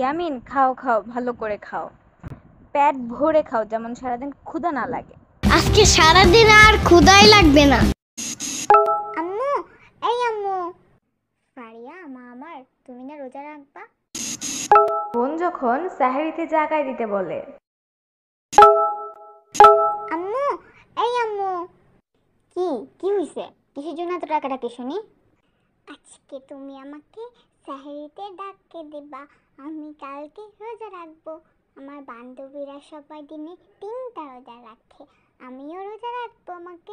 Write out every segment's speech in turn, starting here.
ইয়ামিন খাও খাও ভালো করে খাও পেট ভরে খাও যেমন সারাদিন ক্ষুধা না লাগে আজকে সারাদিন আর ক্ষুধাই লাগবে না আম্মু এই আম্মু ফারিয়া আমা আমার তুমি না রোজা রাখবা বোন যখন সাহারিতে জাগায় দিতে বলে আম্মু এই আম্মু কি কি হইছে কিসের জন্য এত টাকাটা শুনি আজকে তুমি আমাকে সাহারিতে ডাকতে দিবা আমি কালকে রোজা রাখবো আমার বান্ধবীরা সবাই দিনে তিনটা রোজা রাখে আমিও রোজা রাখবো আমাকে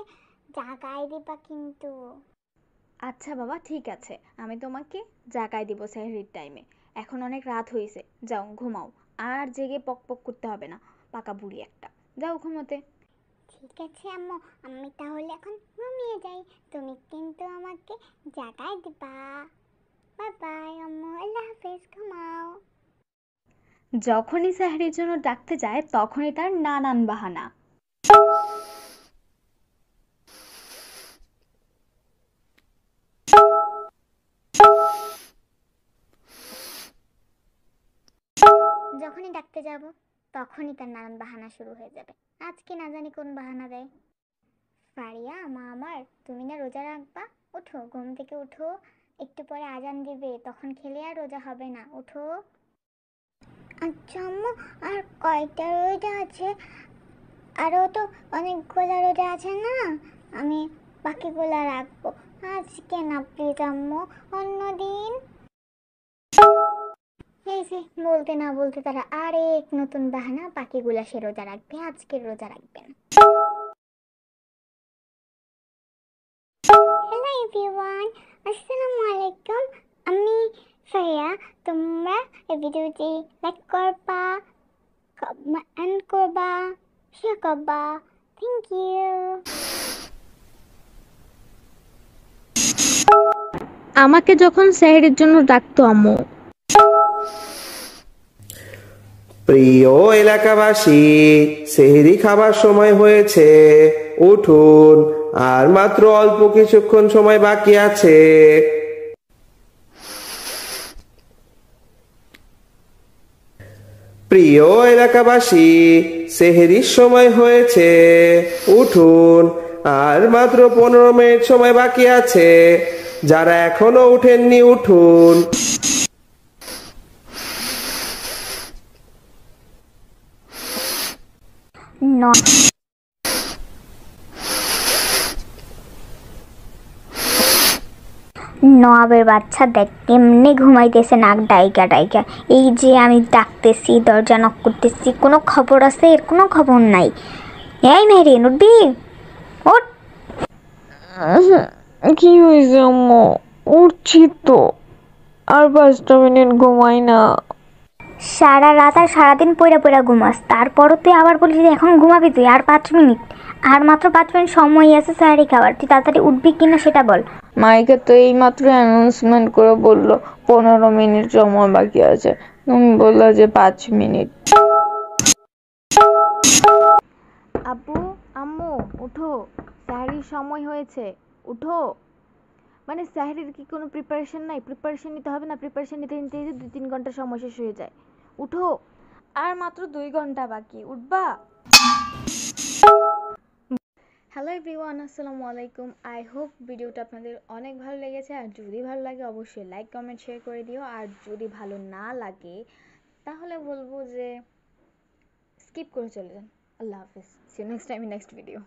জাগায় দিবা কিন্তু আচ্ছা বাবা ঠিক আছে আমি তোমাকে জাগায় দিব স্যাহরির টাইমে এখন অনেক রাত হয়েছে যাও ঘুমাও আর জেগে পক পক করতে হবে না পাকা বুড়ি একটা যাও ঘুমোতে ঠিক আছে আম্মু আমি তাহলে এখন ঘুমিয়ে যাই তুমি কিন্তু আমাকে জাগায় দিবা বাই বাই আম্মু আল্লাহ হাফেজ ঘুমাও যখনই সাহারির জন্য ডাকতে যায় তখনই তার নানান বাহানা যখনই ডাকতে যাব তখনই তার নানান বাহানা শুরু হয়ে যাবে আজকে না জানি কোন বাহানা দেয় ফারিয়া মা আমার তুমি না রোজা রাখবা ওঠো ঘুম থেকে ওঠো একটু পরে আজান দিবে তখন খেলে আর রোজা হবে না ওঠো আচ্ছা আম্মু আর কয়টা রোজা আছে আরও তো অনেকগুলো রোজা আছে না আমি বাকিগুলো রাখবো আজকে না প্লিজ আম্মু দিন এই যে বলতে না বলতে তারা আরেক নতুন বাহানা পাখিগুলা সে রোজা রাখবে আজকের রোজা রাখবে না এভরিওয়ান আসসালামু আলাইকুম আমি ফাহিয়া তোমরা এই ভিডিওটি লাইক করবা কমেন্ট করবা শেয়ার করবা থ্যাংক ইউ আমাকে যখন স্যারের জন্য ডাকতো আম্মু প্রিয় এলাকাবাসী সেহেরি খাবার সময় হয়েছে উঠুন আর মাত্র অল্প কিছুক্ষণ সময় বাকি আছে প্রিয় এলাকাবাসী সেহেরির সময় হয়েছে উঠুন আর মাত্র পনেরো মিনিট সময় বাকি আছে যারা এখনো উঠেননি উঠুন নয় নবাবের বাচ্চা দেখ এমনি ঘুমাইতেছে নাক ডাইকা ডাইকা এই যে আমি ডাকতেছি দরজা নক করতেছি কোনো খবর আছে এর কোনো খবর নাই এই মেহরিন উঠবি ওঠ কি হয়েছে আম্মু উঠছি তো আর পাঁচটা মিনিট ঘুমাই না সারা রাত আর সারাদিন পয়রা পয়রা ঘুমাস তারপরও তুই আবার বলিস এখন ঘুমাবি তুই আর পাঁচ মিনিট আর মাত্র পাঁচ মিনিট সময় আছে সারি খাবার তুই তাড়াতাড়ি উঠবি কিনা সেটা বল মাইকে তো এই মাত্র অ্যানাউন্সমেন্ট করে বলল পনেরো মিনিট সময় বাকি আছে তুমি বললো যে পাঁচ মিনিট আপু আম্মু উঠো স্যারির সময় হয়েছে উঠো মানে স্যারির কি কোনো প্রিপারেশন নাই প্রিপারেশন নিতে হবে না প্রিপারেশন নিতে নিতে নিতে দুই তিন ঘন্টা সময় শেষ হয়ে যায় উঠো আর মাত্র দুই ঘন্টা বাকি উঠবা হ্যালো এভরিওয়ান আসসালামু আলাইকুম আই হোপ ভিডিওটা আপনাদের অনেক ভালো লেগেছে আর যদি ভালো লাগে অবশ্যই লাইক কমেন্ট শেয়ার করে দিও আর যদি ভালো না লাগে তাহলে বলবো যে স্কিপ করে চলে যান আল্লাহ হাফিজ see next time next video